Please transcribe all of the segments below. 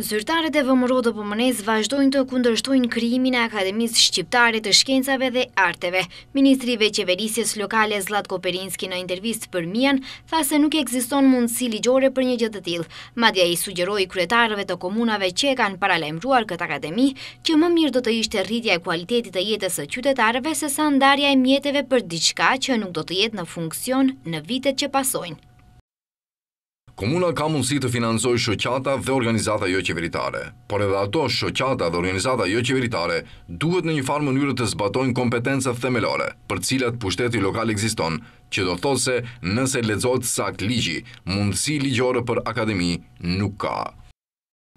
Zyrtarët e vëmëro dhe pëmënes vazhdojnë të kundërshtojnë kryimin e Akademisë Shqiptare të Shkencave dhe Arteve. Ministrive Qeverisjes Lokale Zlatko Perinski në intervist për Mian tha se nuk eksiston mundësi ligjore për një gjithë të tilë. Madja i sugjeroj kretarëve të komunave që e kanë paralemruar këtë akademi, që më mirë do të ishte rritja e kualitetit e jetës e qytetarëve se sa ndarja e mjeteve për diçka që nuk do të jetë në funksion në vitet që pasojnë. Komuna ka mundësi të financoj shoqata dhe organizata jo qeveritare, por edhe ato shoqata dhe organizata jo qeveritare duhet në një farë mënyrë të zbatojnë kompetencët themelore për cilat pushteti lokal existon, që do thot se nëse ledzot sakt ligji, mundësi ligjore për akademi nuk ka.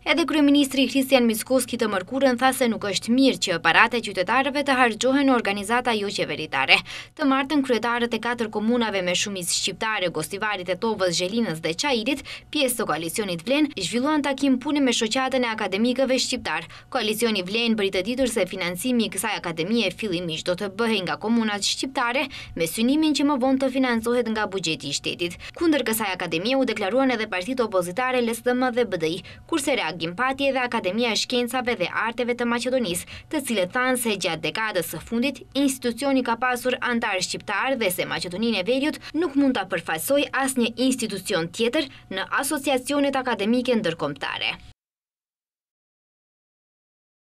Edhe Kryeministri Kristian Miskoski të mërkurën tha se nuk është mirë që parate qytetarëve të hargjohen organizata jo qeveritare. Të martën kryetarët e katër komunave me shumis shqiptare, gostivarit e tovës, Gjelinës dhe Qairit, pjesë të koalicionit vlen, zhvilluan takim punë me shoqatën e akademikëve shqiptar. Koalicioni vlen bëritë ditur se financimi i kësaj akademie fillimish do të bëhe nga komunat shqiptare me synimin që më vonë të financohet nga bugjeti shtetit. Kundër kësaj akademie u deklaruan edhe partit opozitare LSDM dhe BDI, kurse Gimpati dhe Akademia Shkencave dhe Arteve të Macedonis, të cilët thanë se gjatë dekadës së fundit, institucioni ka pasur antarë shqiptar dhe se Macedonin e Veriut nuk mund të përfasoj as një institucion tjetër në asociacionet akademike ndërkomtare.